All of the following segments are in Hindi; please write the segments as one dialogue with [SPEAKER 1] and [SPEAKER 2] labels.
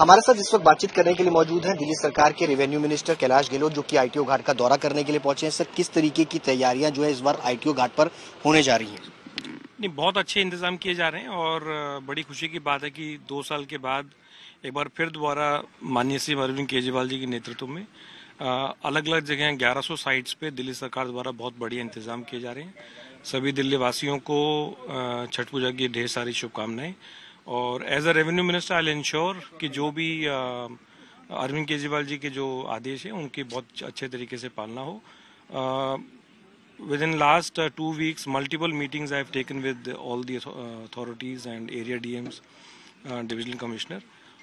[SPEAKER 1] हमारे साथ इस वक्त बातचीत करने के लिए मौजूद हैं दिल्ली सरकार के रेवेन्यू मिनिस्टर कैलाश गहलोत जो कि आईटीओ घाट का दौरा करने के लिए पहुंचे हैं सर किस तरीके की तैयारियां जो है इस बार आईटीओ घाट पर होने जा रही है नहीं
[SPEAKER 2] बहुत अच्छे इंतज़ाम किए जा रहे हैं और बड़ी खुशी की बात है कि दो साल के बाद एक बार फिर दोबारा माननीय श्री अरविंद केजरीवाल जी के नेतृत्व में अलग अलग जगह 1100 साइट्स पे दिल्ली सरकार द्वारा बहुत बढ़िया इंतजाम किए जा रहे हैं सभी दिल्ली वासियों को छठ पूजा की ढेर सारी शुभकामनाएं और as a revenue minister I ensure कि जो भी अरविंद uh, केजरीवाल जी के जो आदेश हैं उनकी बहुत अच्छे तरीके से पालना हो with in last two weeks multiple meetings I have taken with all the authorities and area DMs divisional commissioner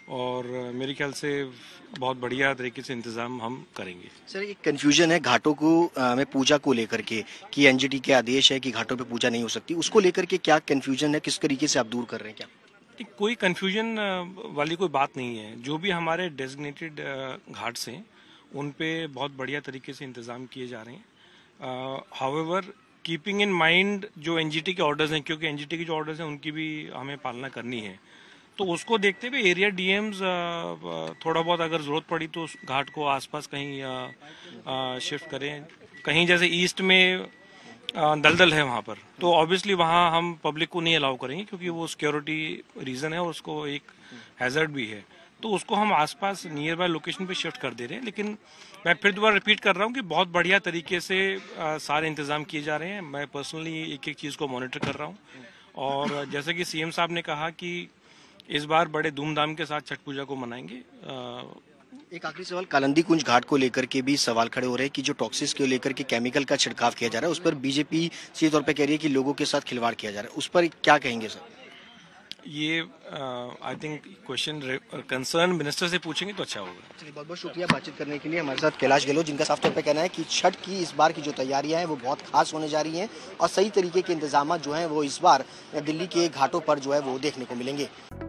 [SPEAKER 2] और uh, मेरे ख्याल से बहुत बढ़िया तरीके से इंतजाम हम करेंगे
[SPEAKER 1] सर एक कंफ्यूजन है घाटों को uh, में पूजा को लेकर के कि एनजीटी के आदेश है कि घाटों पे पूजा नहीं हो सकती उसको लेकर के क्या कंफ्यूजन है किस तरीके से आप दूर कर रहे हैं क्या
[SPEAKER 2] कोई कन्फ्यूजन वाली कोई बात नहीं है जो भी हमारे डेजिग्नेटेड घाट्स हैं उन पे बहुत बढ़िया तरीके से इंतज़ाम किए जा रहे हैं हाउएवर कीपिंग इन माइंड जो एनजीटी के ऑर्डर्स हैं क्योंकि एनजीटी के जो ऑर्डर्स हैं उनकी भी हमें पालना करनी है तो उसको देखते हुए एरिया डीएम्स थोड़ा बहुत अगर ज़रूरत पड़ी तो घाट को आसपास कहीं शिफ्ट करें कहीं जैसे ईस्ट में दलदल है वहाँ पर तो ऑब्वियसली वहाँ हम पब्लिक को नहीं अलाउ करेंगे क्योंकि वो सिक्योरिटी रीजन है और उसको एक हैजर्ड भी है तो उसको हम आसपास नियर बाय लोकेशन पे शिफ्ट कर दे रहे हैं लेकिन मैं फिर दोबारा रिपीट कर रहा हूँ कि बहुत बढ़िया तरीके से सारे इंतजाम किए जा रहे हैं मैं पर्सनली एक एक चीज़ को मॉनिटर कर रहा हूँ और जैसे कि सीएम साहब ने कहा कि इस बार बड़े धूमधाम के साथ छठ पूजा को मनाएंगे एक आखिरी सवाल
[SPEAKER 1] कालंदी कुंज घाट को लेकर के भी सवाल खड़े हो रहे हैं कि जो टॉक्सिस को लेकर के केमिकल का छिड़काव किया जा रहा है उस पर बीजेपी सीधे तौर पर कह रही है कि लोगों के साथ खिलवाड़ किया जा रहा है उस पर क्या कहेंगे सर
[SPEAKER 2] ये I think question concern minister से पूछेंगे तो अच्छा होगा
[SPEAKER 1] चलिए बहुत बहुत शुक्रिया बातचीत करने के लिए हमारे साथ कैलाश गहलोत जिनका साफ तौर पर कहना है कि छठ की इस बार की जो तैयारियां हैं वो बहुत खास होने जा रही हैं और सही तरीके के इंतजाम जो हैं वो इस बार दिल्ली के घाटों पर जो है वो देखने को मिलेंगे